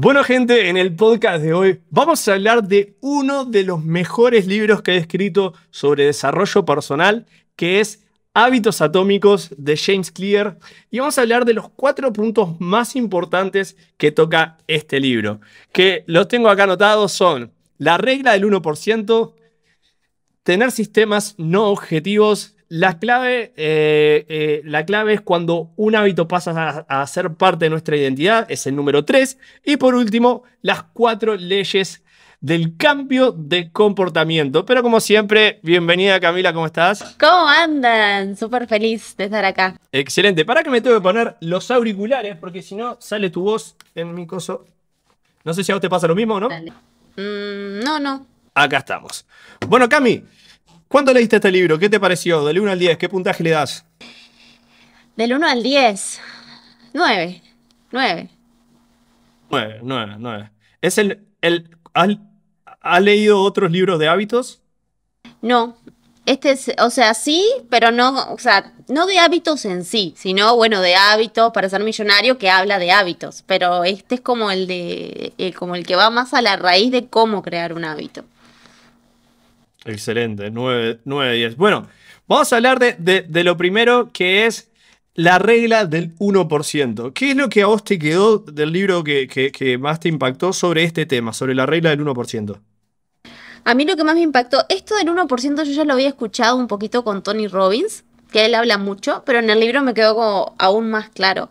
Bueno gente, en el podcast de hoy vamos a hablar de uno de los mejores libros que he escrito sobre desarrollo personal, que es Hábitos Atómicos de James Clear, y vamos a hablar de los cuatro puntos más importantes que toca este libro, que los tengo acá anotados son la regla del 1%, tener sistemas no objetivos, la clave, eh, eh, la clave es cuando un hábito pasa a, ser parte de nuestra identidad, es el número 3. Y por último, las cuatro leyes del cambio de comportamiento. Pero como siempre, bienvenida Camila, ¿cómo estás? ¿Cómo andan? Súper feliz de estar acá. Excelente. ¿Para que me tengo que poner los auriculares? Porque si no, sale tu voz en mi coso. No sé si a vos te pasa lo mismo, ¿no? Mm, no, no. Acá estamos. Bueno, Cami, ¿Cuánto leíste este libro? ¿Qué te pareció? Del 1 al 10, ¿qué puntaje le das? Del 1 al 10. 9. 9. 9, 9, 9. ¿Es el, el ¿Has leído otros libros de hábitos? No. Este es, o sea, sí, pero no, o sea, no de hábitos en sí, sino, bueno, de hábitos para ser millonario que habla de hábitos. Pero este es como el de, eh, como el que va más a la raíz de cómo crear un hábito. Excelente, 9, 10. Bueno, vamos a hablar de, lo primero que es la regla del 1%. ¿Qué es lo que a vos te quedó del libro que, que más te impactó sobre este tema, sobre la regla del 1%? A mí lo que más me impactó, esto del 1% yo ya lo había escuchado un poquito con Tony Robbins, que él habla mucho, pero en el libro me quedó como aún más claro.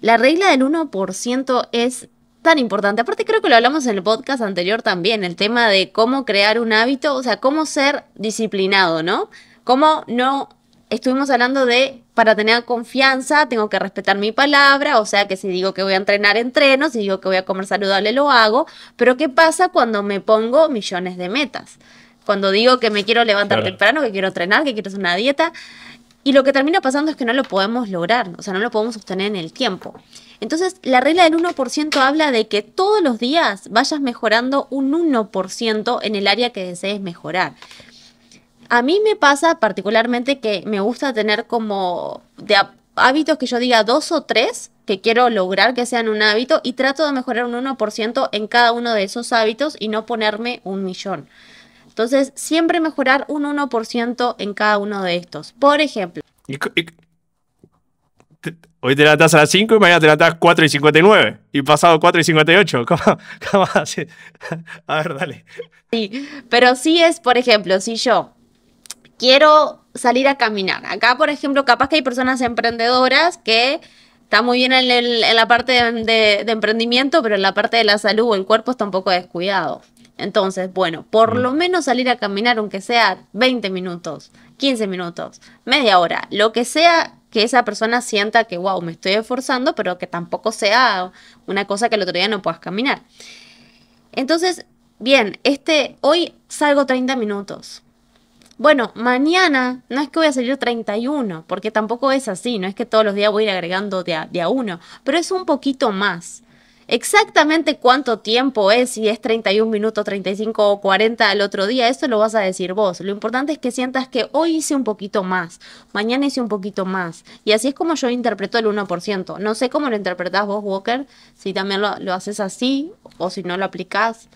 La regla del 1% es tan importante. Aparte creo que lo hablamos en el podcast anterior también, el tema de cómo crear un hábito, o sea, cómo ser disciplinado, ¿no? Cómo no estuvimos hablando de para tener confianza tengo que respetar mi palabra, o sea que si digo que voy a entrenar, entreno, si digo que voy a comer saludable, lo hago, pero ¿qué pasa cuando me pongo millones de metas? Cuando digo que me quiero levantar temprano, que quiero entrenar, que quiero hacer una dieta, y lo que termina pasando es que no lo podemos lograr, o sea, no lo podemos sostener en el tiempo. Entonces, la regla del 1% habla de que todos los días vayas mejorando un 1% en el área que desees mejorar. A mí me pasa particularmente que me gusta tener como de hábitos que yo diga dos o tres que quiero lograr que sean un hábito y trato de mejorar un 1% en cada uno de esos hábitos y no ponerme un millón. Entonces, siempre mejorar un 1% en cada uno de estos. Por ejemplo. ¿Y, hoy te levantás a las 5 y mañana te levantás 4 y 59. Y pasado 4 y 58. ¿Cómo, cómo A ver, dale. Sí, pero sí es, por ejemplo, si yo quiero salir a caminar. Acá, por ejemplo, capaz que hay personas emprendedoras que están muy bien en, la parte de, de, emprendimiento, pero en la parte de la salud o el cuerpo está un poco descuidado. Entonces, bueno, por mm. lo menos salir a caminar, aunque sea 20 minutos, 15 minutos, media hora, lo que sea que esa persona sienta que, wow, me estoy esforzando, pero que tampoco sea una cosa que el otro día no puedas caminar. Entonces, bien, este, hoy salgo 30 minutos. Bueno, mañana no es que voy a salir 31, porque tampoco es así, no es que todos los días voy a ir agregando de a uno, pero es un poquito más. Exactamente cuánto tiempo es, si es 31 minutos, 35 o 40 al otro día, eso lo vas a decir vos. Lo importante es que sientas que hoy hice un poquito más, mañana hice un poquito más. Y así es como yo interpreto el 1%. No sé cómo lo interpretás vos, Walker, si también lo, haces así o si no lo aplicás.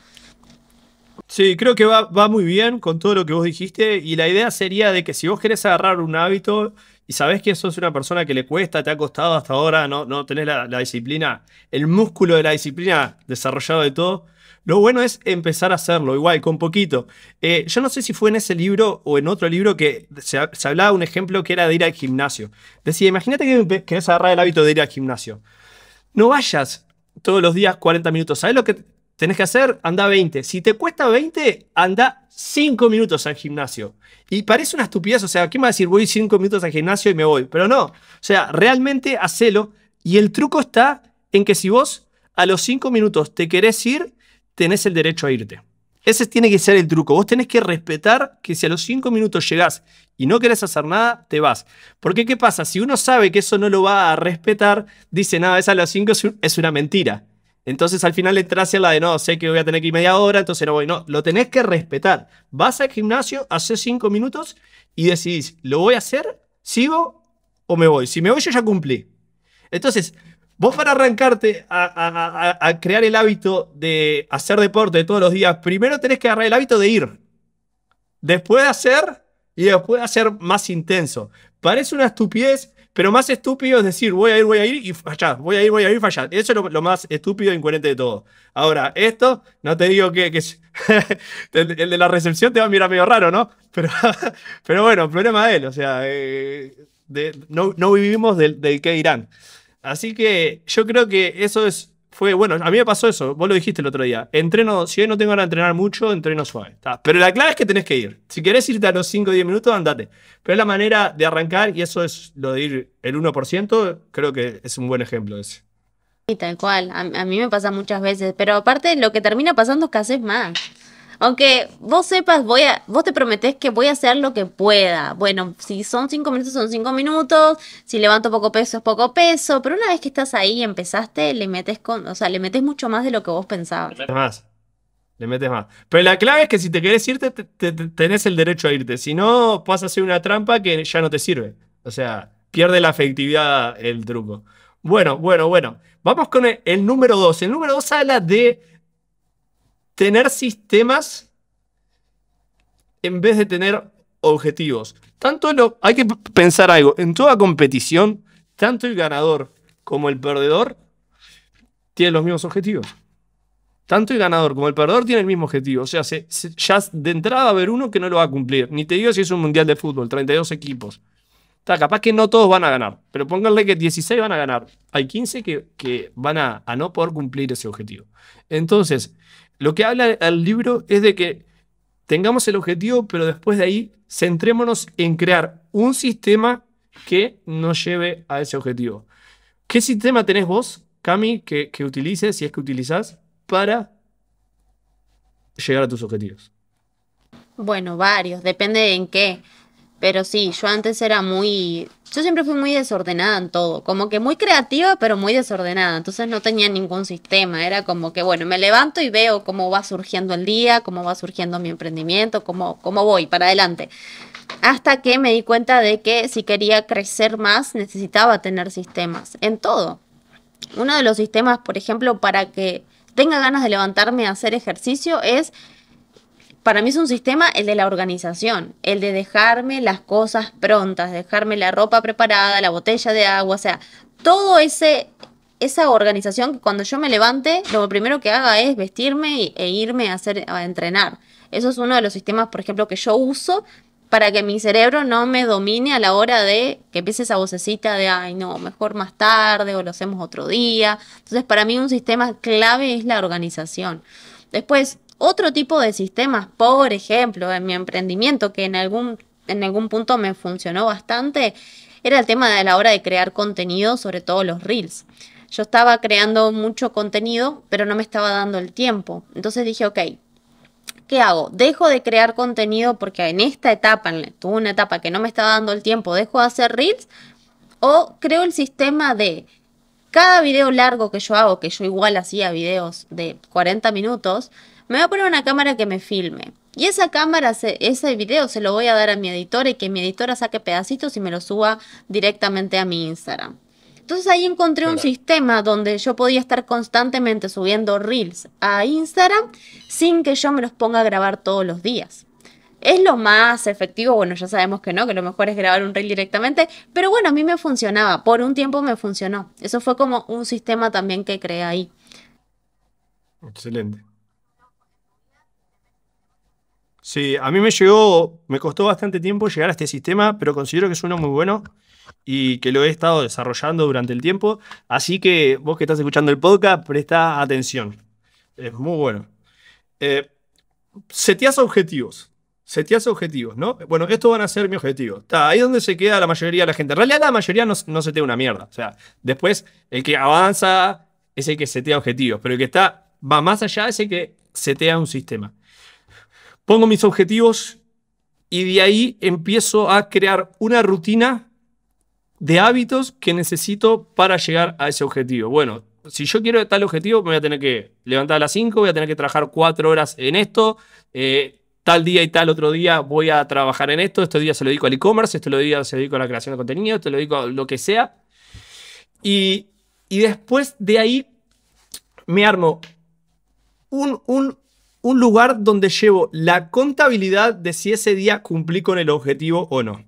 Sí, creo que va, va muy bien con todo lo que vos dijiste y la idea sería de que si vos querés agarrar un hábito, y sabes que sos una persona que le cuesta, te ha costado hasta ahora, no, no tenés la, disciplina, el músculo de la disciplina desarrollado de todo. Lo bueno es empezar a hacerlo, igual, con poquito. Eh, yo no sé si fue en ese libro o en otro libro que se, hablaba un ejemplo que era de ir al gimnasio. Decía, imagínate que querés agarrar el hábito de ir al gimnasio. No vayas todos los días 40 minutos. ¿Sabes lo que tenés que hacer, anda 20. Si te cuesta 20, anda 5 minutos al gimnasio. Y parece una estupidez, o sea, ¿quién va a decir voy 5 minutos al gimnasio y me voy? Pero no, o sea, realmente hacelo. Y el truco está en que si vos a los 5 minutos te querés ir, tenés el derecho a irte. Ese tiene que ser el truco. Vos tenés que respetar que si a los 5 minutos llegás y no querés hacer nada, te vas. Porque ¿qué pasa? Si uno sabe que eso no lo va a respetar, dice, nada, es a los 5 es una mentira. Entonces al final le a la de no, sé que voy a tener que ir media hora, entonces no voy. No, lo tenés que respetar. Vas al gimnasio, haces cinco minutos y decidís, ¿lo voy a hacer? ¿Sigo o me voy? Si me voy, yo ya cumplí. Entonces, vos para arrancarte a, a crear el hábito de hacer deporte todos los días, primero tenés que agarrar el hábito de ir. Después de hacer y después de hacer más intenso. Parece una estupidez, pero más estúpido es decir, voy a ir, voy a ir y fallar, voy a ir, voy a ir y fallar. Eso es lo, más estúpido e incoherente de todo. Ahora, esto, no te digo que, el, de la recepción te va a mirar medio raro, ¿no? Pero, pero bueno, problema de él, o sea, eh, no, vivimos del, del que dirán. Así que yo creo que eso es bueno, a mí me pasó eso, vos lo dijiste el otro día. Entreno, si hoy no tengo ganas de entrenar mucho, entreno suave. Pero la clave es que tenés que ir. Si querés irte a los 5 o 10 minutos, andate. Pero la manera de arrancar y eso es lo de ir el 1%, creo que es un buen ejemplo ese. Y tal cual, a, a mí me pasa muchas veces, pero aparte lo que termina pasando es que haces más. Aunque vos sepas, vos te prometés que voy a hacer lo que pueda. Bueno, si son cinco minutos, son cinco minutos. Si levanto poco peso, es poco peso. Pero una vez que estás ahí y empezaste, le metes con, o sea, le metes mucho más de lo que vos pensabas. Le metes más. Le metes más. Pero la clave es que si te querés irte, tenés el derecho a irte. Si no, vas a hacer una trampa que ya no te sirve. O sea, pierde la efectividad el truco. Bueno, bueno, bueno. Vamos con el, el número dos. El número dos habla de tener sistemas en vez de tener objetivos. Tanto hay que pensar algo, en toda competición, tanto el ganador como el perdedor tienen los mismos objetivos. Tanto el ganador como el perdedor tienen el mismo objetivo. O sea, ya de entrada va a haber uno que no lo va a cumplir. Ni te digo si es un mundial de fútbol, 32 equipos. Está, capaz que no todos van a ganar, pero pónganle que 16 van a ganar. Hay 15 que, van a no poder cumplir ese objetivo. Entonces, lo que habla el libro es de que tengamos el objetivo, pero después de ahí centrémonos en crear un sistema que nos lleve a ese objetivo. ¿Qué sistema tenés vos, Cami, que, utilices, si es que utilizás, para llegar a tus objetivos? Bueno, varios, depende de en qué. Pero sí, yo antes era muy... Yo siempre fui muy desordenada en todo, como que muy creativa, pero muy desordenada. Entonces no tenía ningún sistema, era como que, bueno, me levanto y veo cómo va surgiendo el día, cómo va surgiendo mi emprendimiento, cómo, cómo voy para adelante. Hasta que me di cuenta de que si quería crecer más necesitaba tener sistemas en todo. Uno de los sistemas, por ejemplo, para que tenga ganas de levantarme a hacer ejercicio es para mí es un sistema el de la organización, el de dejarme las cosas prontas, dejarme la ropa preparada, la botella de agua, o sea, todo ese esa organización que cuando yo me levante, lo primero que haga es vestirme e irme a hacer a entrenar. Eso es uno de los sistemas, por ejemplo, que yo uso para que mi cerebro no me domine a la hora de que empiece esa vocecita de, ay, no, mejor más tarde o lo hacemos otro día. Entonces, para mí un sistema clave es la organización. Después, otro tipo de sistemas, por ejemplo, en mi emprendimiento, que en algún, en algún punto me funcionó bastante, era el tema de la hora de crear contenido, sobre todo los reels. Yo estaba creando mucho contenido, pero no me estaba dando el tiempo. Entonces dije, ok, ¿qué hago? Dejo de crear contenido porque en esta etapa, tuve una etapa que no me estaba dando el tiempo, dejo de hacer reels o creo el sistema de cada video largo que yo hago, que yo igual hacía videos de 40 minutos, me voy a poner una cámara que me filme. Y esa cámara, ese video se lo voy a dar a mi editora y que mi editora saque pedacitos y me lo suba directamente a mi Instagram. Entonces ahí encontré un sistema donde yo podía estar constantemente subiendo reels a Instagram sin que yo me los ponga a grabar todos los días. ¿Es lo más efectivo? Bueno, ya sabemos que no, que lo mejor es grabar un reel directamente, pero bueno, a mí me funcionaba, por un tiempo me funcionó. Eso fue como un sistema también que creé ahí. Excelente. Sí, a mí me llegó, me costó bastante tiempo llegar a este sistema, pero considero que es uno muy bueno y que lo he estado desarrollando durante el tiempo. Así que vos que estás escuchando el podcast, presta atención. Es muy bueno. Eh, seteas objetivos. Seteas objetivos, ¿no? Bueno, estos van a ser mi objetivos. ahí ahí donde se queda la mayoría de la gente. En realidad, la mayoría no, se setea una mierda. O sea, después, el que avanza es el que setea objetivos, pero el que está, va más allá es el que setea un sistema pongo mis objetivos y de ahí empiezo a crear una rutina de hábitos que necesito para llegar a ese objetivo. Bueno, si yo quiero tal objetivo, me voy a tener que levantar a las 5, voy a tener que trabajar 4 horas en esto, eh, tal día y tal otro día voy a trabajar en esto, este día se lo dedico al e-commerce, este día se lo dedico a la creación de contenido, este lo dedico a lo que sea. Y, y después de ahí me armo un, un, un lugar donde llevo la contabilidad de si ese día cumplí con el objetivo o no.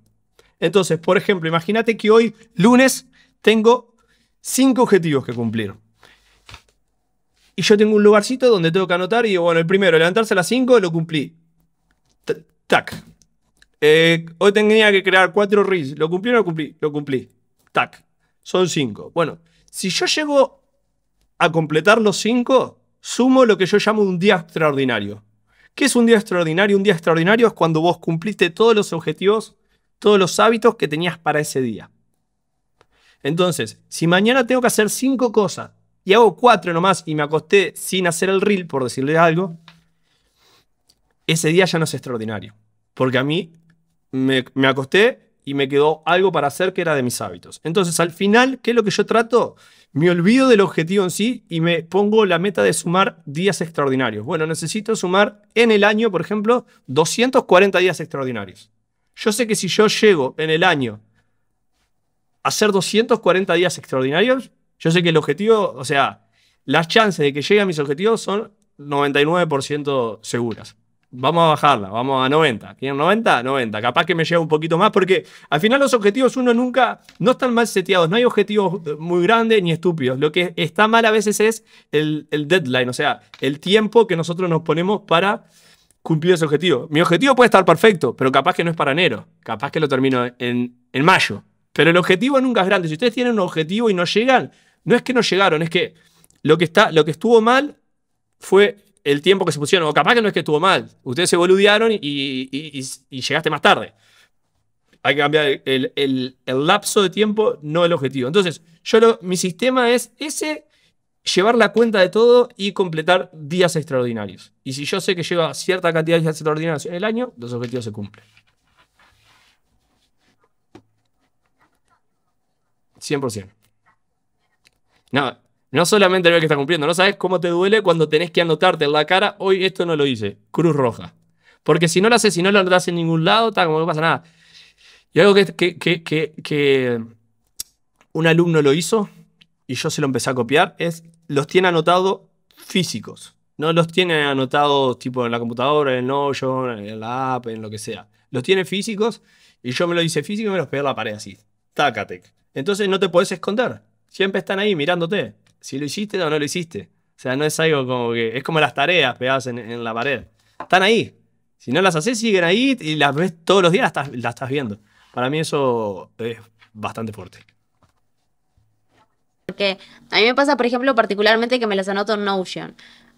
Entonces, por ejemplo, imagínate que hoy, lunes, tengo cinco objetivos que cumplir. Y yo tengo un lugarcito donde tengo que anotar y digo, bueno, el primero, levantarse a las cinco, lo cumplí. tac. Eh, hoy tenía que crear cuatro RIS. ¿Lo cumplí o no lo cumplí? Lo cumplí. Tac. Son cinco. Bueno, si yo llego a completar los cinco, sumo lo que yo llamo un día extraordinario. ¿Qué es un día extraordinario? Un día extraordinario es cuando vos cumpliste todos los objetivos, todos los hábitos que tenías para ese día. Entonces, si mañana tengo que hacer cinco cosas y hago cuatro nomás y me acosté sin hacer el reel, por decirle algo, ese día ya no es extraordinario. Porque a mí me, me acosté y me quedó algo para hacer que era de mis hábitos. Entonces, al final, ¿qué es lo que yo trato? Me olvido del objetivo en sí y me pongo la meta de sumar días extraordinarios. Bueno, necesito sumar en el año, por ejemplo, 240 días extraordinarios. Yo sé que si yo llego en el año a hacer 240 días extraordinarios, yo sé que el objetivo, o sea, las chances de que llegue a mis objetivos son 99% seguras vamos a bajarla, vamos a 90. ¿Quieren 90? 90. Capaz que me lleva un poquito más porque al final los objetivos uno nunca, no están mal seteados, no hay objetivos muy grandes ni estúpidos. Lo que está mal a veces es el, deadline, o sea, el tiempo que nosotros nos ponemos para cumplir ese objetivo. Mi objetivo puede estar perfecto, pero capaz que no es para enero, capaz que lo termino en, en mayo. Pero el objetivo nunca es grande. Si ustedes tienen un objetivo y no llegan, no es que no llegaron, es que lo que, está, lo que estuvo mal fue el tiempo que se pusieron. O capaz que no es que estuvo mal. Ustedes se boludearon y, llegaste más tarde. Hay que cambiar el, lapso de tiempo, no el objetivo. Entonces, yo mi sistema es ese, llevar la cuenta de todo y completar días extraordinarios. Y si yo sé que lleva cierta cantidad de días extraordinarios en el año, los objetivos se cumplen. 100%. Nada, no solamente lo que está cumpliendo, no sabes cómo te duele cuando tenés que anotarte en la cara, hoy esto no lo hice, cruz roja. Porque si no lo haces, si no lo anotas en ningún lado, está como no pasa nada. Y algo que, un alumno lo hizo y yo se lo empecé a copiar es, los tiene anotado físicos. No los tiene anotados tipo en la computadora, en el Notion, en la app, en lo que sea. Los tiene físicos y yo me lo hice físico y me los pegué a la pared así. Tacatec. Entonces no te puedes esconder. Siempre están ahí mirándote si lo hiciste o no lo hiciste. O sea, no es algo como que. Es como las tareas pegadas en, en la pared. Están ahí. Si no las haces, siguen ahí y las ves todos los días, las estás, viendo. Para mí eso es bastante fuerte. Porque a mí me pasa, por ejemplo, particularmente que me las anoto en Notion.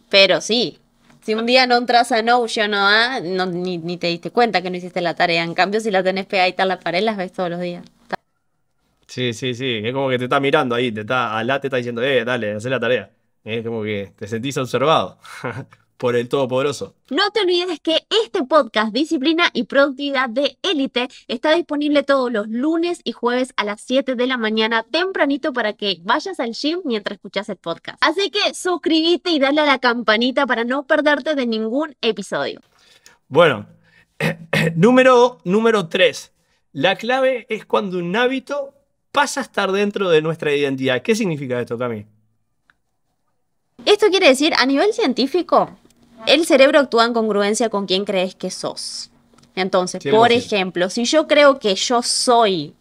Pero sí, si un día no entras a Notion o a, no, ni, te diste cuenta que no hiciste la tarea. En cambio, si la tenés pegada y la pared, las ves todos los días. Sí, sí, sí. Es como que te está mirando ahí, te está, la, te está diciendo, eh, dale, haz la tarea. Es como que te sentís observado por el Todopoderoso. No te olvides que este podcast, Disciplina y Productividad de Élite, está disponible todos los lunes y jueves a las 7 de la mañana, tempranito, para que vayas al gym mientras escuchas el podcast. Así que suscríbete y dale a la campanita para no perderte de ningún episodio. Bueno, número, número 3. La clave es cuando un hábito pasa a estar dentro de nuestra identidad. ¿Qué significa esto, Cami? Esto quiere decir, a nivel científico, el cerebro actúa en congruencia con quien crees que sos. Entonces, por ejemplo, si yo creo que yo soy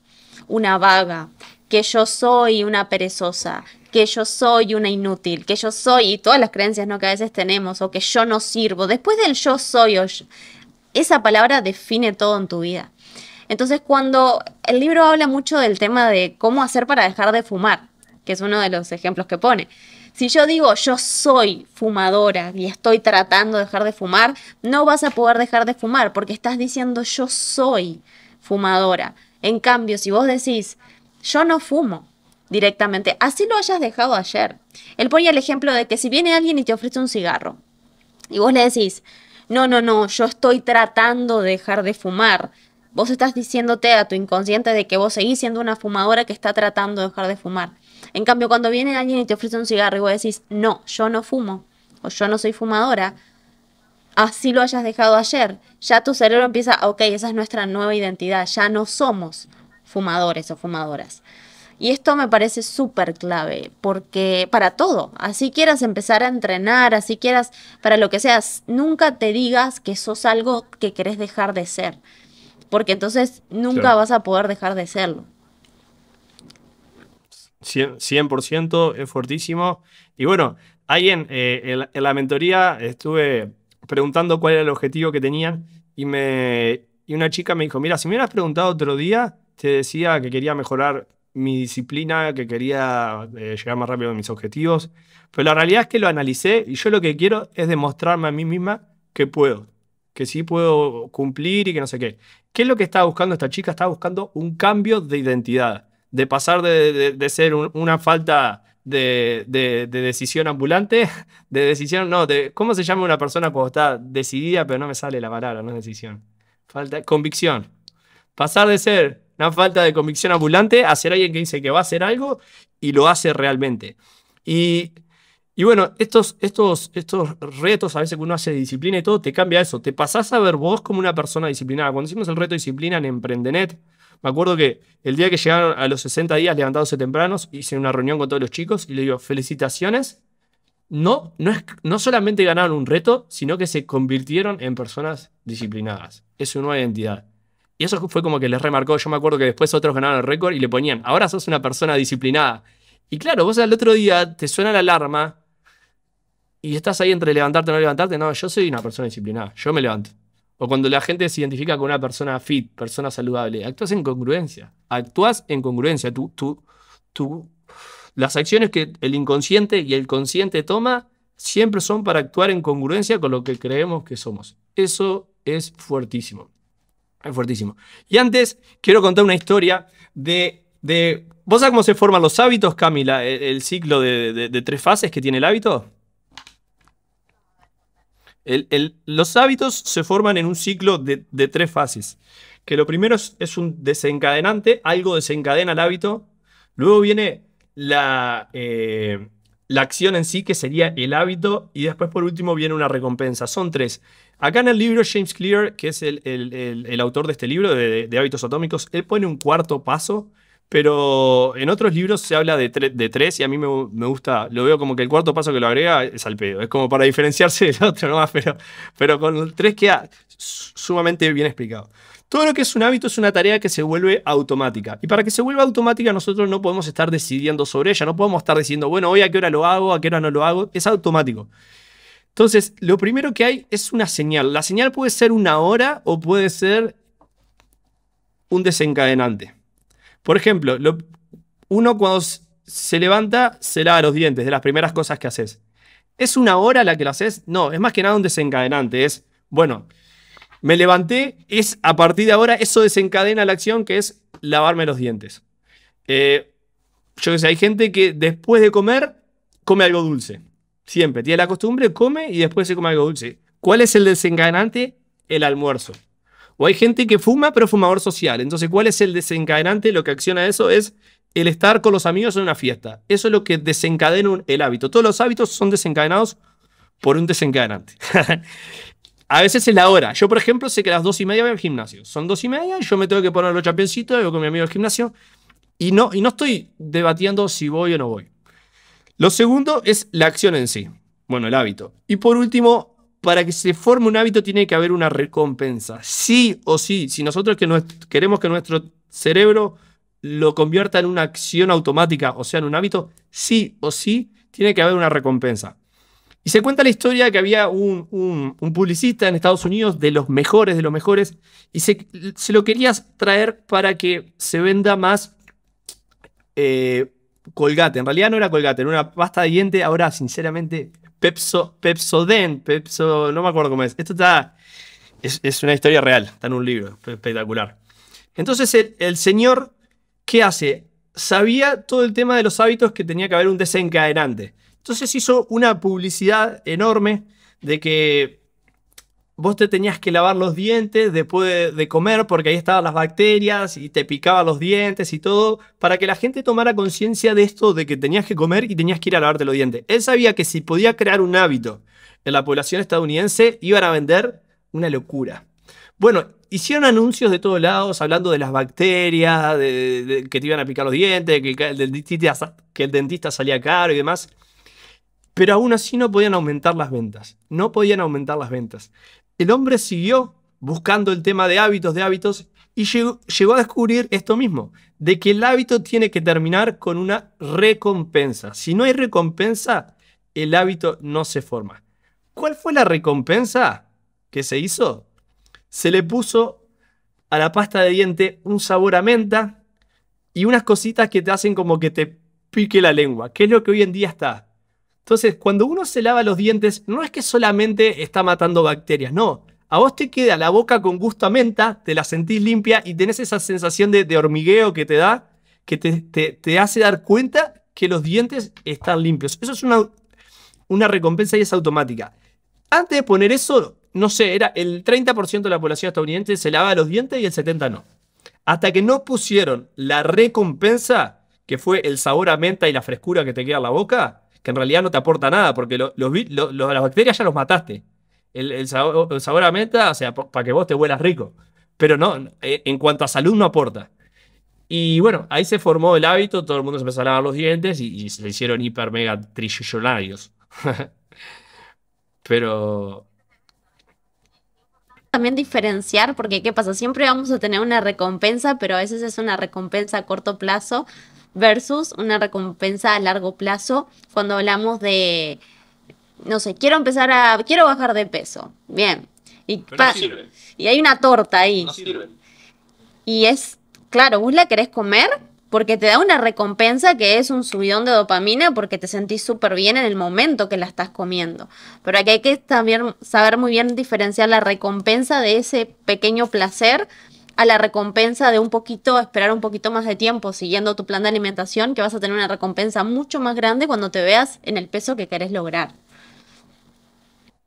una vaga, que yo soy una perezosa, que yo soy una inútil, que yo soy, y todas las creencias ¿no? que a veces tenemos, o que yo no sirvo, después del yo soy, esa palabra define todo en tu vida. Entonces, cuando el libro habla mucho del tema de cómo hacer para dejar de fumar, que es uno de los ejemplos que pone. Si yo digo yo soy fumadora y estoy tratando de dejar de fumar, no vas a poder dejar de fumar porque estás diciendo yo soy fumadora. En cambio, si vos decís yo no fumo directamente, así lo hayas dejado ayer. Él pone el ejemplo de que si viene alguien y te ofrece un cigarro y vos le decís, no, no, no, yo estoy tratando de dejar de fumar. Vos estás diciéndote a tu inconsciente de que vos seguís siendo una fumadora que está tratando de dejar de fumar. En cambio, cuando viene alguien y te ofrece un cigarro y vos decís, no, yo no fumo, o yo no soy fumadora, así lo hayas dejado ayer, ya tu cerebro empieza, ok, esa es nuestra nueva identidad, ya no somos fumadores o fumadoras. Y esto me parece súper clave, porque para todo, así quieras empezar a entrenar, así quieras, para lo que seas, nunca te digas que sos algo que querés dejar de ser. Porque entonces nunca vas a poder dejar de serlo. 100%, es fuertísimo. Y bueno, alguien eh, en, la mentoría estuve preguntando cuál era el objetivo que tenían y, me, y una chica me dijo, mira, si me hubieras preguntado otro día, te decía que quería mejorar mi disciplina, que quería eh, llegar más rápido a mis objetivos, pero la realidad es que lo analicé y yo lo que quiero es demostrarme a mí misma que puedo que sí puedo cumplir y que no sé qué. ¿Qué es lo que está buscando esta chica? Está buscando un cambio de identidad, de pasar de, ser una falta de, decisión ambulante, de decisión, no, de, ¿cómo se llama una persona cuando está decidida pero no me sale la palabra, no es decisión? Falta, convicción. Pasar de ser una falta de convicción ambulante a ser alguien que dice que va a hacer algo y lo hace realmente. Y y bueno, estos, estos, estos retos a veces que uno hace disciplina y todo, te cambia eso. Te pasás a ver vos como una persona disciplinada. Cuando hicimos el reto disciplina en Emprendenet, me acuerdo que el día que llegaron a los 60 días levantándose tempranos, hice una reunión con todos los chicos y le digo, felicitaciones. No, no, es, no solamente ganaron un reto, sino que se convirtieron en personas disciplinadas. Es una nueva identidad. Y eso fue como que les remarcó. Yo me acuerdo que después otros ganaron el récord y le ponían, ahora sos una persona disciplinada. Y claro, vos al otro día te suena la alarma y estás ahí entre levantarte o no levantarte, no, yo soy una persona disciplinada, yo me levanto. O cuando la gente se identifica con una persona fit, persona saludable, actúas en congruencia. Actúas en congruencia. Tú, tú, tú. Las acciones que el inconsciente y el consciente toma siempre son para actuar en congruencia con lo que creemos que somos. Eso es fuertísimo. Es fuertísimo. Y antes quiero contar una historia de, ¿Vos sabés cómo se forman los hábitos, Camila? E, el, ciclo de tres fases que tiene el hábito los hábitos se forman en un ciclo de, tres fases, que lo primero es, un desencadenante, algo desencadena el hábito, luego viene eh, la, acción en sí, que sería el hábito, y después por último viene una recompensa. Son tres. Acá en el libro James Clear, que es el, autor de este libro de hábitos atómicos, él pone un cuarto paso, pero en otros libros se habla de, tres y a mí me, gusta, lo veo como que el cuarto paso que lo agrega es al pedo. Es como para diferenciarse del otro nomás, pero, pero con el tres queda sumamente bien explicado. Todo lo que es un hábito es una tarea que se vuelve automática. Y para que se vuelva automática nosotros no podemos estar decidiendo sobre ella, no podemos estar diciendo, bueno, hoy a qué hora lo hago, a qué hora no lo hago, es automático. Entonces, lo primero que hay es una señal. La señal puede ser una hora o puede ser un desencadenante. Por ejemplo, uno cuando se levanta, se lava los dientes, de las primeras cosas que haces. ¿Es una hora la que lo haces? No, es más que nada un desencadenante. Es, bueno, me levanté, es a partir de ahora, eso desencadena la acción que es lavarme los dientes. Eh, yo qué sé, hay gente que después de comer, come algo dulce. Siempre, tiene la costumbre, come y después se come algo dulce. ¿Cuál es el desencadenante? El almuerzo. O hay gente que fuma, pero fumador social. Entonces, ¿cuál es el desencadenante? Lo que acciona eso es el estar con los amigos en una fiesta. Eso es lo que desencadena el hábito. Todos los hábitos son desencadenados por un desencadenante. a veces es la hora. Yo, por ejemplo, sé que a las dos y media voy al gimnasio. Son dos y media, yo me tengo que poner los y voy con mi amigo al gimnasio. Y no, y no estoy debatiendo si voy o no voy. Lo segundo es la acción en sí. Bueno, el hábito. Y por último, para que se forme un hábito tiene que haber una recompensa. Sí o sí, si nosotros queremos que nuestro cerebro lo convierta en una acción automática, o sea, en un hábito, sí o sí, tiene que haber una recompensa. Y se cuenta la historia que había un, publicista en Estados Unidos de los mejores, de los mejores, y se, lo quería traer para que se venda más eh, colgate. En realidad no era colgate, era una pasta de diente. Ahora, sinceramente, Pepso, Pepsoden, Pepso, no me acuerdo cómo es. Esto está, es, una historia real, está en un libro, espectacular. Entonces el, el señor, ¿qué hace? Sabía todo el tema de los hábitos que tenía que haber un desencadenante. Entonces hizo una publicidad enorme de que vos te tenías que lavar los dientes después de, comer porque ahí estaban las bacterias y te picaba los dientes y todo, para que la gente tomara conciencia de esto, de que tenías que comer y tenías que ir a lavarte los dientes. Él sabía que si podía crear un hábito en la población estadounidense, iban a vender una locura. Bueno, hicieron anuncios de todos lados hablando de las bacterias, que te iban a picar los dientes, que el, dentista, que el dentista salía caro y demás pero aún así no podían aumentar las ventas. No podían aumentar las ventas el hombre siguió buscando el tema de hábitos, de hábitos, y llegó, a descubrir esto mismo, de que el hábito tiene que terminar con una recompensa. Si no hay recompensa, el hábito no se forma. ¿Cuál fue la recompensa que se hizo? Se le puso a la pasta de diente un sabor a menta y unas cositas que te hacen como que te pique la lengua, ¿Qué es lo que hoy en día está entonces, cuando uno se lava los dientes, no es que solamente está matando bacterias, no. A vos te queda la boca con gusto a menta, te la sentís limpia y tenés esa sensación de, hormigueo que te da, que te, hace dar cuenta que los dientes están limpios. Eso es una, una recompensa y es automática. Antes de poner eso, no sé, era el 30% de la población estadounidense se lava los dientes y el 70% no. Hasta que no pusieron la recompensa, que fue el sabor a menta y la frescura que te queda en la boca, que en realidad no te aporta nada, porque los, las bacterias ya los mataste. El, sabor, a menta, o sea, para que vos te vuelas rico. Pero no, eh, en cuanto a salud no aporta. Y bueno, ahí se formó el hábito, todo el mundo se empezó a lavar los dientes y, se hicieron hiper mega trillonarios. Pero también diferenciar, porque ¿qué pasa? Siempre vamos a tener una recompensa, pero a veces es una recompensa a corto plazo versus una recompensa a largo plazo cuando hablamos de, no sé, quiero empezar a, quiero bajar de peso. Bien. Y, y hay una torta ahí. Y es, claro, vos la querés comer porque te da una recompensa que es un subidón de dopamina porque te sentís súper bien en el momento que la estás comiendo. Pero aquí hay que también saber muy bien diferenciar la recompensa de ese pequeño placer a la recompensa de un poquito, esperar un poquito más de tiempo siguiendo tu plan de alimentación, que vas a tener una recompensa mucho más grande cuando te veas en el peso que querés lograr.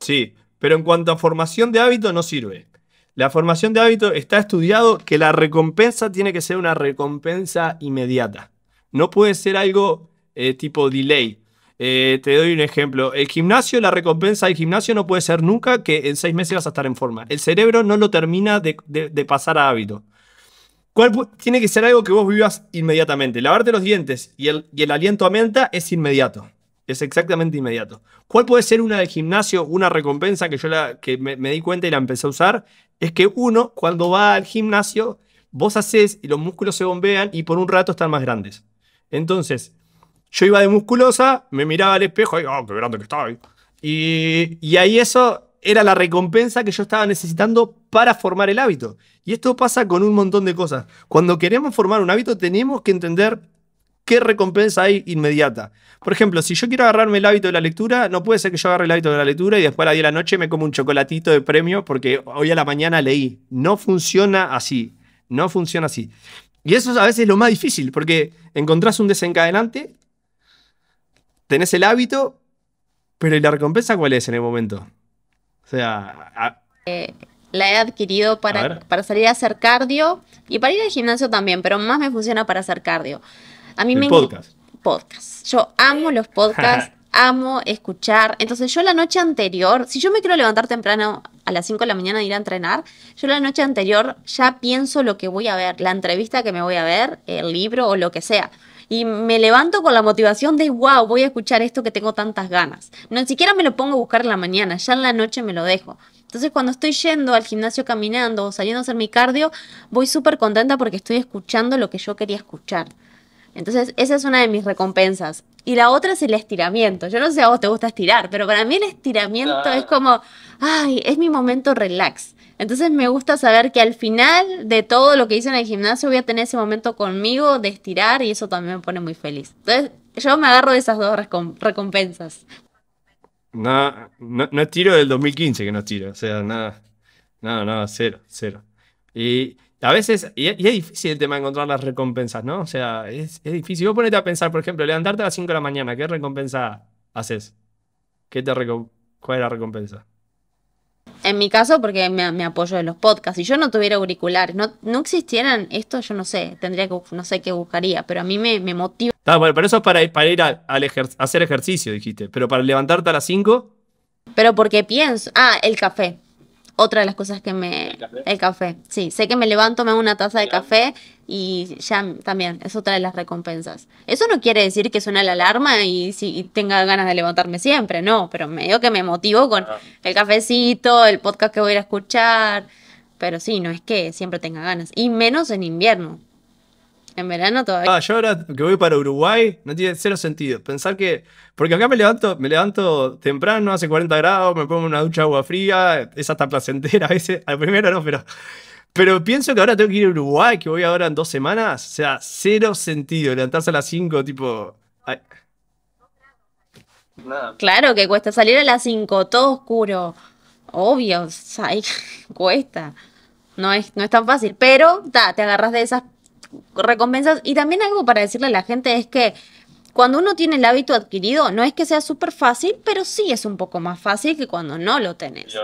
Sí, pero en cuanto a formación de hábito no sirve. La formación de hábito está estudiado que la recompensa tiene que ser una recompensa inmediata. No puede ser algo eh, tipo delay. Eh, te doy un ejemplo. El gimnasio, la recompensa del gimnasio no puede ser nunca que en seis meses vas a estar en forma. El cerebro no lo termina de, pasar a hábito. ¿Cuál tiene que ser algo que vos vivas inmediatamente? Lavarte los dientes y el, aliento a menta es inmediato. Es exactamente inmediato. ¿Cuál puede ser una del gimnasio, una recompensa que yo la, que me, me di cuenta y la empecé a usar? Es que uno, cuando va al gimnasio, vos haces y los músculos se bombean y por un rato están más grandes. Entonces, yo iba de musculosa, me miraba al espejo, y, oh, qué grande que estaba Y, y ahí eso era la recompensa que yo estaba necesitando para formar el hábito. Y esto pasa con un montón de cosas. Cuando queremos formar un hábito tenemos que entender qué recompensa hay inmediata. Por ejemplo, si yo quiero agarrarme el hábito de la lectura, no puede ser que yo agarre el hábito de la lectura y después a la 10 de la noche me como un chocolatito de premio porque hoy a la mañana leí. No funciona así. No funciona así. Y eso a veces lo más difícil porque encontrás un desencadenante tenés el hábito, pero ¿y la recompensa cuál es en el momento? O sea... Eh, la he adquirido para, para salir a hacer cardio y para ir al gimnasio también, pero más me funciona para hacer cardio. A mí me... Podcast. Podcast. Yo amo los podcasts. amo escuchar. Entonces yo la noche anterior, si yo me quiero levantar temprano a las 5 de la mañana e ir a entrenar, yo la noche anterior ya pienso lo que voy a ver, la entrevista que me voy a ver, el libro o lo que sea y me levanto con la motivación de, wow, voy a escuchar esto que tengo tantas ganas. No ni siquiera me lo pongo a buscar en la mañana, ya en la noche me lo dejo. Entonces cuando estoy yendo al gimnasio caminando o saliendo a hacer mi cardio, voy súper contenta porque estoy escuchando lo que yo quería escuchar. Entonces esa es una de mis recompensas. Y la otra es el estiramiento. Yo no sé a vos te gusta estirar, pero para mí el estiramiento es como, ay, es mi momento relax. Entonces me gusta saber que al final de todo lo que hice en el gimnasio voy a tener ese momento conmigo de estirar y eso también me pone muy feliz. Entonces yo me agarro de esas dos recompensas. No, no, no, tiro del 2015 que no tiro, o sea, nada, nada, nada, cero, cero. Y a veces, y, es difícil el tema de encontrar las recompensas, ¿no? O sea, es, difícil. Vos ponete a pensar, por ejemplo, levantarte a las 5 de la mañana, ¿qué recompensa haces? ¿Qué te ¿Cuál es la recompensa? En mi caso, porque me, apoyo en los podcasts. Si yo no tuviera auriculares, no, no existieran esto, yo no sé, tendría que, no sé qué buscaría, pero a mí me, me motiva. bueno, pero eso es para, para ir a, hacer ejercicio, dijiste. Pero para levantarte a las 5. Pero porque pienso. Ah, el café otra de las cosas que me... ¿El café? Sí, sé que me levanto, me hago una taza de café y ya también es otra de las recompensas. Eso no quiere decir que suena la alarma y, si, tenga ganas de levantarme siempre, no, pero medio que me motivo con ah. el cafecito, el podcast que voy a ir a escuchar, pero sí, no es que siempre tenga ganas, y menos en invierno. En verano todavía. Ah, yo ahora que voy para Uruguay no tiene cero sentido. Pensar que. Porque acá me levanto, me levanto temprano, hace 40 grados, me pongo una ducha de agua fría, es hasta placentera a veces. Al primero no, pero. Pero pienso que ahora tengo que ir a Uruguay, que voy ahora en dos semanas. O sea, cero sentido. Levantarse a las 5, tipo. Claro que cuesta salir a las 5, todo oscuro. Obvio, o cuesta. No es, no es tan fácil. Pero da, te agarras de esas recompensas. Y también algo para decirle a la gente es que cuando uno tiene el hábito adquirido, no es que sea súper fácil, pero sí es un poco más fácil que cuando no lo tenés.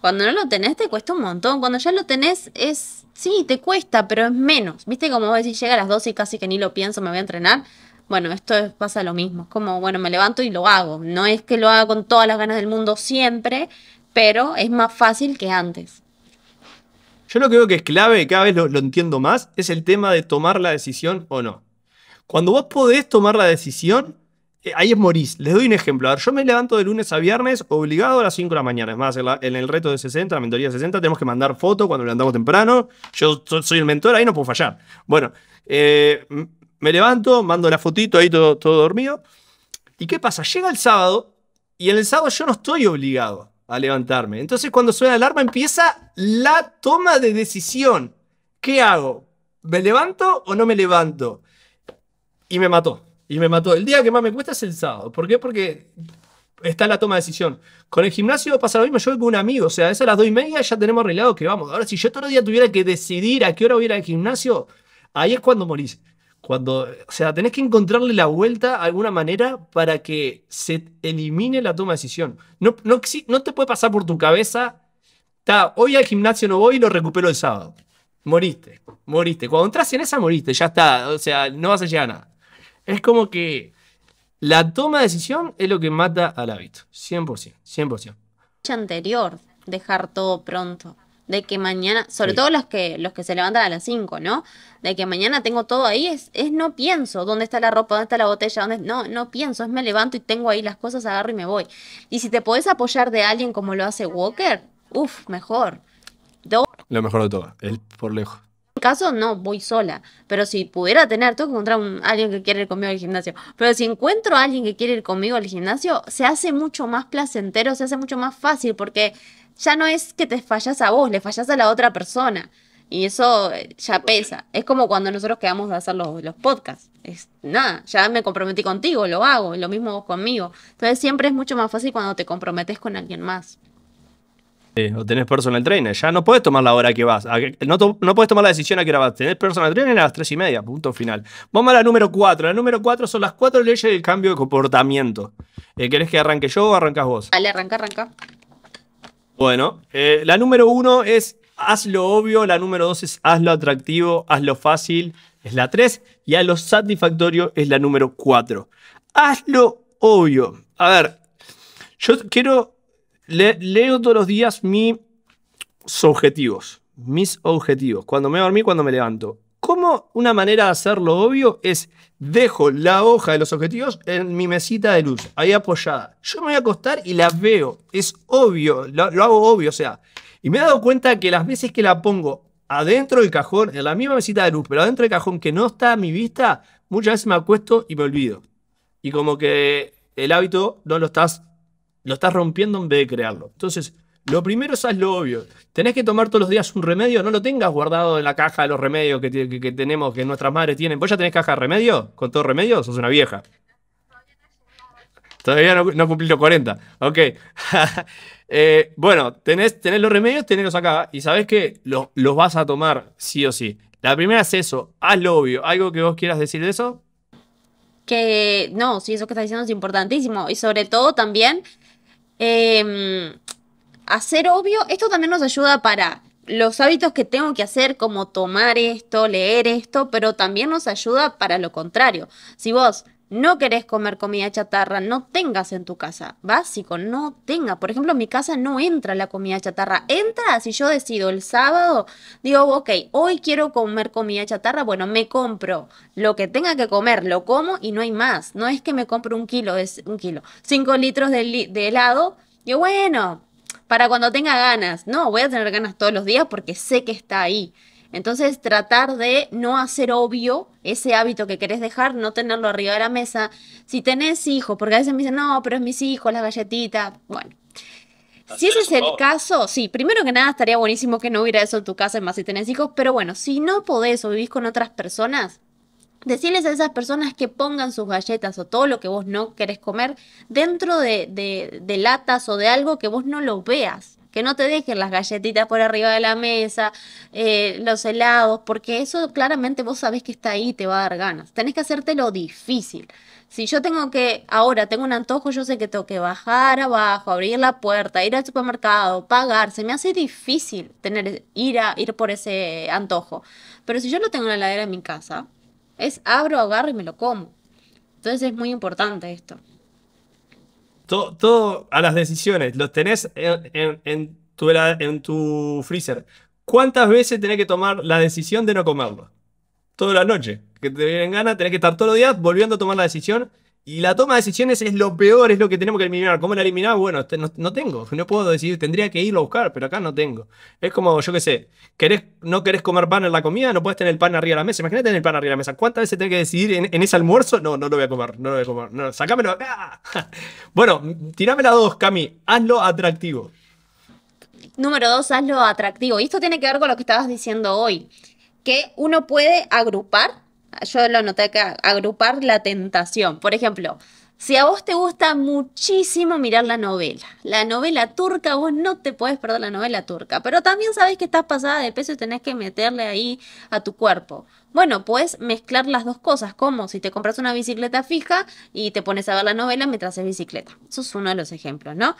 Cuando no lo tenés te cuesta un montón. Cuando ya lo tenés es, sí, te cuesta, pero es menos. ¿Viste como vos decís, llega a las 12 y casi que ni lo pienso, me voy a entrenar? Bueno, esto pasa lo mismo. Es como, bueno, me levanto y lo hago. No es que lo haga con todas las ganas del mundo siempre, pero es más fácil que antes. Yo lo que veo que es clave, y cada vez lo, entiendo más, es el tema de tomar la decisión o no. Cuando vos podés tomar la decisión, eh, ahí es morís. Les doy un ejemplo. A ver, yo me levanto de lunes a viernes obligado a las 5 de la mañana. Es más, en, el reto de 60, la mentoría de 60, tenemos que mandar foto cuando levantamos temprano. Yo soy el mentor, ahí no puedo fallar. Bueno, eh, me levanto, mando la fotito ahí todo, todo dormido. ¿Y qué pasa? Llega el sábado y en el sábado yo no estoy obligado a levantarme. Entonces cuando suena la alarma empieza la toma de decisión. ¿Qué hago? ¿Me levanto o no me levanto? Y me mató. Y me mató. El día que más me cuesta es el sábado. ¿Por qué? Porque está la toma de decisión. Con el gimnasio pasa lo mismo. Yo con un amigo. O sea, es a las dos y media ya tenemos arreglado que vamos. Ahora, si yo todo el día tuviera que decidir a qué hora voy a ir al gimnasio, ahí es cuando morís. Cuando, o sea, tenés que encontrarle la vuelta de alguna manera para que se elimine la toma de decisión. No, no, te puede pasar por tu cabeza, está hoy al gimnasio no voy y lo recupero el sábado. Moriste, moriste. Cuando entras en esa, moriste, ya está. O sea, no vas a llegar a nada. Es como que la toma de decisión es lo que mata al hábito. 100%, 100%. Anterior, dejar todo pronto de que mañana, sobre todo los que, los que se levantan a las 5, ¿no? De que mañana tengo todo ahí, es, es no pienso dónde está la ropa, dónde está la botella, no, no pienso, es me levanto y tengo ahí las cosas, agarro y me voy. Y si te podés apoyar de alguien como lo hace Walker, uff, mejor. lo mejor de todo, él por lejos. En caso no voy sola, pero si pudiera tener, tengo que encontrar a alguien que quiere ir conmigo al gimnasio, pero si encuentro a alguien que quiere ir conmigo al gimnasio, se hace mucho más placentero, se hace mucho más fácil porque ya no es que te fallas a vos, le fallas a la otra persona. Y eso eh, ya pesa. Es como cuando nosotros quedamos de hacer los, los podcasts. Es nada, ya me comprometí contigo, lo hago, lo mismo vos conmigo. Entonces siempre es mucho más fácil cuando te comprometes con alguien más. Eh, o tenés personal trainer, ya no puedes tomar la hora que vas. No, no puedes tomar la decisión a qué hora vas. Tenés personal trainer a las tres y media, punto final. Vamos a la número cuatro. La número cuatro son las cuatro leyes del cambio de comportamiento. Eh, ¿Querés que arranque yo o arrancas vos? Dale, arranca, arranca. Bueno, eh, la número uno es hazlo obvio, la número dos es hazlo atractivo, hazlo fácil, es la tres, y lo satisfactorio es la número cuatro. Hazlo obvio. A ver, yo quiero, leo todos los días mis objetivos, mis objetivos, cuando me dormí, cuando me levanto una manera de hacerlo obvio es dejo la hoja de los objetivos en mi mesita de luz, ahí apoyada. Yo me voy a acostar y la veo. Es obvio, lo, lo hago obvio, o sea. Y me he dado cuenta que las veces que la pongo adentro del cajón, en la misma mesita de luz, pero adentro del cajón que no está a mi vista, muchas veces me acuesto y me olvido. Y como que el hábito no lo estás, lo estás rompiendo en vez de crearlo. Entonces, lo primero es haz lo obvio. ¿Tenés que tomar todos los días un remedio? No lo tengas guardado en la caja de los remedios que, tenemos, que nuestras madres tienen. ¿Vos ya tenés caja de remedio? ¿Con todo remedios? Sos una vieja. Todavía no, no cumplí los 40. Ok. Eh, bueno, tenés, los remedios, tenéslos acá. Y sabés que los, vas a tomar sí o sí. La primera es eso, haz lo obvio. ¿Algo que vos quieras decir de eso? Que no, sí, eso que estás diciendo es importantísimo. Y sobre todo también, em, hacer obvio, esto también nos ayuda para los hábitos que tengo que hacer, como tomar esto, leer esto, pero también nos ayuda para lo contrario. Si vos no querés comer comida chatarra, no tengas en tu casa. Básico, no tenga. Por ejemplo, en mi casa no entra la comida chatarra. Entra si yo decido el sábado, digo, ok, hoy quiero comer comida chatarra, bueno, me compro lo que tenga que comer, lo como y no hay más. No es que me compro un kilo, es un kilo, cinco litros de, helado. y bueno, para cuando tenga ganas. No, voy a tener ganas todos los días porque sé que está ahí. Entonces, tratar de no hacer obvio ese hábito que querés dejar, no tenerlo arriba de la mesa. Si tenés hijos, porque a veces me dicen, no, pero es mis hijos, las galletitas. Bueno. Si ese es el caso, sí, primero que nada estaría buenísimo que no hubiera eso en tu casa, más si tenés hijos, pero bueno, si no podés o vivís con otras personas, Decirles a esas personas que pongan sus galletas o todo lo que vos no querés comer dentro de, latas o de algo que vos no lo veas que no te dejen las galletitas por arriba de la mesa, eh, los helados, porque eso claramente vos sabés que está ahí y te va a dar ganas. Tenés que hacértelo difícil. Si yo tengo que, ahora tengo un antojo, yo sé que tengo que bajar abajo, abrir la puerta, ir al supermercado, pagar. Se me hace difícil tener, ir, a, ir por ese antojo. Pero si yo no tengo una la heladera en mi casa, es abro, agarro y me lo como. Entonces es muy importante esto. Todo, a las decisiones, los tenés en, tu, en tu freezer. ¿Cuántas veces tenés que tomar la decisión de no comerlo? Toda la noche. Que te vienen ganas, tenés que estar todos los días volviendo a tomar la decisión y la toma de decisiones es lo peor, es lo que tenemos que eliminar. ¿Cómo la eliminar? Bueno, este, no, tengo, no puedo decidir, tendría que irlo a buscar, pero acá no tengo. Es como, yo qué sé, querés, no querés comer pan en la comida, no puedes tener el pan arriba de la mesa. Imagínate tener el pan arriba de la mesa. ¿Cuántas veces tenés que decidir en, ese almuerzo? No, no lo voy a comer, no lo voy a comer. sacámelo acá. bueno, tirame la dos, Cami. Hazlo atractivo. Número dos, hazlo atractivo. Y esto tiene que ver con lo que estabas diciendo hoy, que uno puede agrupar yo lo noté acá, agrupar la tentación. Por ejemplo, si a vos te gusta muchísimo mirar la novela, la novela turca, vos no te puedes perder la novela turca, pero también sabes que estás pasada de peso y tenés que meterle ahí a tu cuerpo. Bueno, puedes mezclar las dos cosas, como si te compras una bicicleta fija y te pones a ver la novela mientras haces bicicleta. Eso es uno de los ejemplos, ¿no?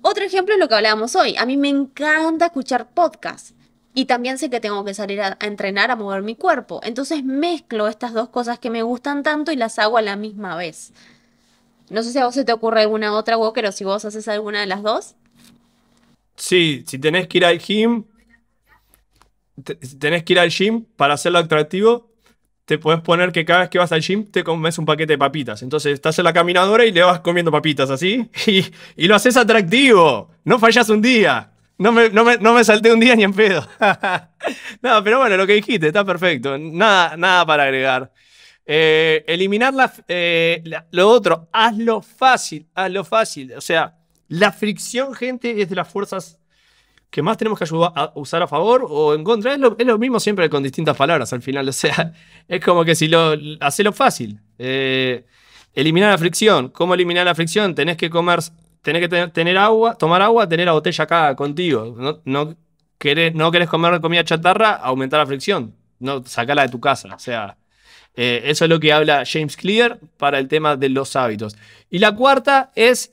Otro ejemplo es lo que hablábamos hoy. A mí me encanta escuchar podcasts y también sé que tengo que salir a, entrenar, a mover mi cuerpo. Entonces mezclo estas dos cosas que me gustan tanto y las hago a la misma vez. No sé si a vos se te ocurre alguna otra, Walker, o si vos haces alguna de las dos. Sí, si tenés que ir al gym, tenés que ir al gym para hacerlo atractivo, te puedes poner que cada vez que vas al gym te comes un paquete de papitas. Entonces estás en la caminadora y le vas comiendo papitas así y, y lo haces atractivo. No fallas un día. No me, salté un día ni en pedo. no, pero bueno, lo que dijiste está perfecto. Nada, nada para agregar. Eh, eliminar eh, la, lo otro, hazlo fácil, hazlo fácil. O sea, la fricción, gente, es de las fuerzas que más tenemos que ayudar a usar a favor o en contra. Es lo, mismo siempre con distintas palabras al final. O sea, es como que si lo hacelo fácil. Eh, eliminar la fricción. ¿Cómo eliminar la fricción? Tenés que comer tenés que tener, agua, tomar agua, tener la botella acá contigo. No, no, querés, no comer comida chatarra, aumentar la fricción. No, sacala de tu casa. O sea, eh, eso es lo que habla James Clear para el tema de los hábitos. Y la cuarta es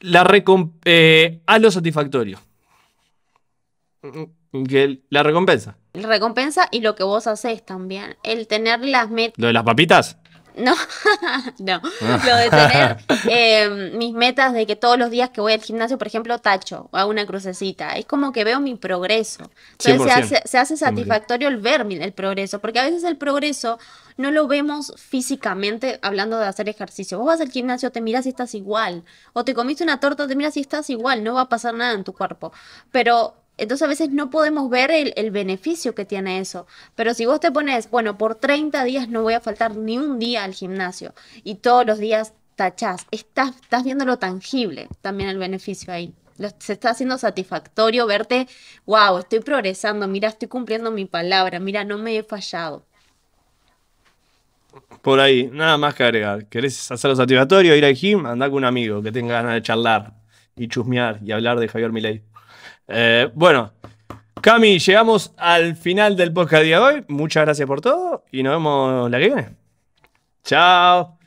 la eh, lo satisfactorio. Que la recompensa. La recompensa y lo que vos haces también. El tener las metas. ¿Lo de las papitas? No, no. Lo de tener em, mis metas de que todos los días que voy al gimnasio, por ejemplo, tacho o hago una crucecita. Es como que veo mi progreso. Entonces se hace, se hace, satisfactorio el ver el progreso, porque a veces el progreso no lo vemos físicamente hablando de hacer ejercicio. Vos vas al gimnasio, te miras y estás igual. O te comiste una torta, te miras y estás igual. No va a pasar nada en tu cuerpo. Pero entonces a veces no podemos ver el, beneficio que tiene eso. Pero si vos te pones, bueno, por 30 días no voy a faltar ni un día al gimnasio y todos los días tachás, estás, estás viendo lo tangible, también el beneficio ahí. se está haciendo satisfactorio verte, wow, estoy progresando, mira, estoy cumpliendo mi palabra, mira, no me he fallado. Por ahí, nada más que agregar. ¿Querés hacerlo satisfactorio? Ir al gym, andá con un amigo que tenga ganas de charlar y chusmear y hablar de Javier Milei. Eh, bueno, Cami, llegamos al final del podcast de hoy. Muchas gracias por todo y nos vemos la que viene. Chao.